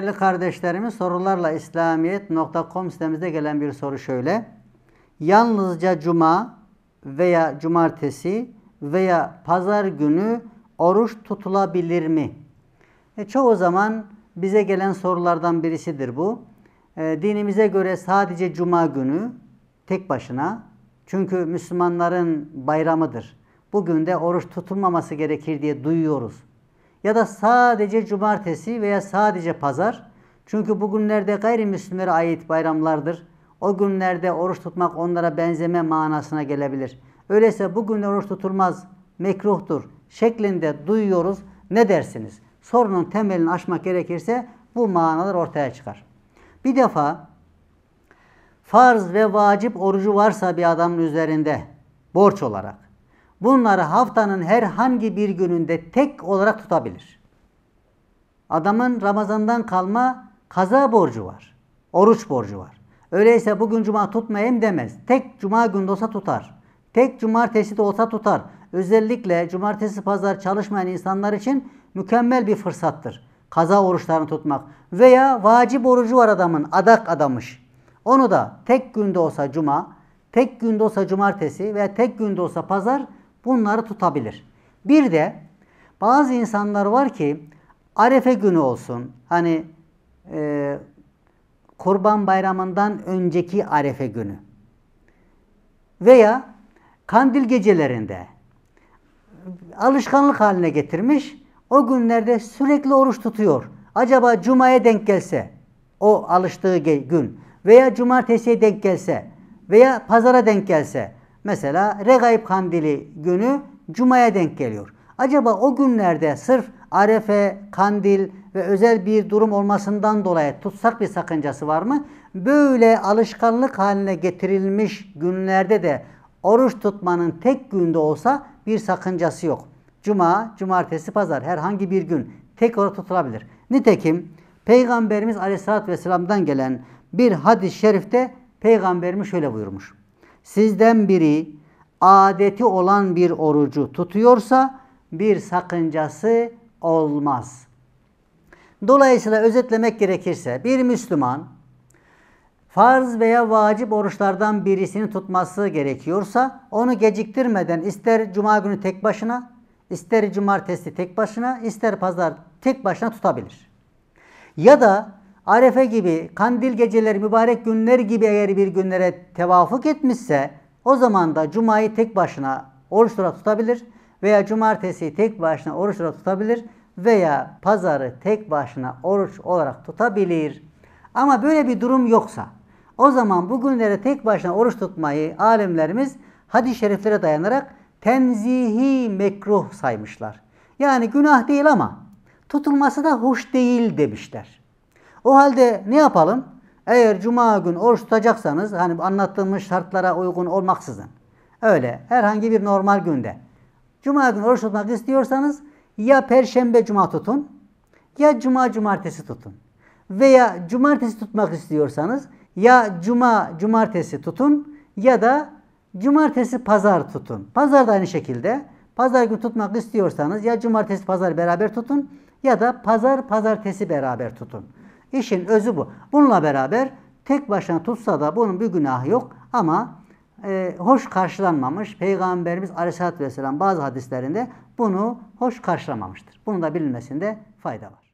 Değerli kardeşlerimiz sorularla İslamiyet.com sitemizde gelen bir soru şöyle. Yalnızca cuma veya cumartesi veya pazar günü oruç tutulabilir mi? E, çoğu zaman bize gelen sorulardan birisidir bu. E, dinimize göre sadece cuma günü tek başına çünkü Müslümanların bayramıdır. Bugün de oruç tutulmaması gerekir diye duyuyoruz ya da sadece cumartesi veya sadece pazar. Çünkü bu günlerde gayrimüslimlere ait bayramlardır. O günlerde oruç tutmak onlara benzeme manasına gelebilir. Öyleyse bu bugün oruç tutulmaz, mekruhtur şeklinde duyuyoruz. Ne dersiniz? Sorunun temelini aşmak gerekirse bu manalar ortaya çıkar. Bir defa farz ve vacip orucu varsa bir adamın üzerinde borç olarak bunları haftanın herhangi bir gününde tek olarak tutabilir. Adamın Ramazan'dan kalma kaza borcu var. Oruç borcu var. Öyleyse bugün cuma tutmayayım demez. Tek cuma günde olsa tutar. Tek cumartesi de olsa tutar. Özellikle cumartesi pazar çalışmayan insanlar için mükemmel bir fırsattır. Kaza oruçlarını tutmak. Veya vacip orucu var adamın. Adak adamış. Onu da tek günde olsa cuma, tek günde olsa cumartesi veya tek günde olsa pazar Bunları tutabilir. Bir de bazı insanlar var ki Arefe günü olsun. Hani e, Kurban Bayramı'ndan önceki Arefe günü. Veya kandil gecelerinde alışkanlık haline getirmiş. O günlerde sürekli oruç tutuyor. Acaba cumaya denk gelse o alıştığı gün veya cumartesiye denk gelse veya pazara denk gelse Mesela Regaib Kandili günü Cuma'ya denk geliyor. Acaba o günlerde sırf arefe, kandil ve özel bir durum olmasından dolayı tutsak bir sakıncası var mı? Böyle alışkanlık haline getirilmiş günlerde de oruç tutmanın tek günde olsa bir sakıncası yok. Cuma, cumartesi, pazar herhangi bir gün tek oruç tutulabilir. Nitekim Peygamberimiz Aleyhisselatü Vesselam'dan gelen bir hadis-i şerifte Peygamberimiz şöyle buyurmuş sizden biri adeti olan bir orucu tutuyorsa bir sakıncası olmaz. Dolayısıyla özetlemek gerekirse bir Müslüman farz veya vacip oruçlardan birisini tutması gerekiyorsa onu geciktirmeden ister cuma günü tek başına, ister cumartesi tek başına, ister pazar tek başına tutabilir. Ya da Arefe gibi, kandil geceleri, mübarek günler gibi eğer bir günlere tevafuk etmişse o zaman da cumayı tek başına oruç olarak tutabilir veya cumartesi tek başına oruç olarak tutabilir veya pazarı tek başına oruç olarak tutabilir. Ama böyle bir durum yoksa o zaman bu günlere tek başına oruç tutmayı alimlerimiz hadis-i şeriflere dayanarak tenzihi mekruh saymışlar. Yani günah değil ama tutulması da hoş değil demişler. O halde ne yapalım? Eğer cuma gün oruç tutacaksanız hani anlattığımız şartlara uygun olmaksızın öyle herhangi bir normal günde cuma gün oruç tutmak istiyorsanız ya perşembe cuma tutun ya cuma cumartesi tutun. Veya cumartesi tutmak istiyorsanız ya cuma cumartesi tutun ya da cumartesi pazar tutun. Pazar da aynı şekilde pazar günü tutmak istiyorsanız ya cumartesi pazar beraber tutun ya da pazar pazartesi beraber tutun. İşin özü bu. Bununla beraber tek başına tutsa da bunun bir günahı yok ama e, hoş karşılanmamış. Peygamberimiz Aleyhisselatü Vesselam bazı hadislerinde bunu hoş karşılamamıştır. Bunun da bilinmesinde fayda var.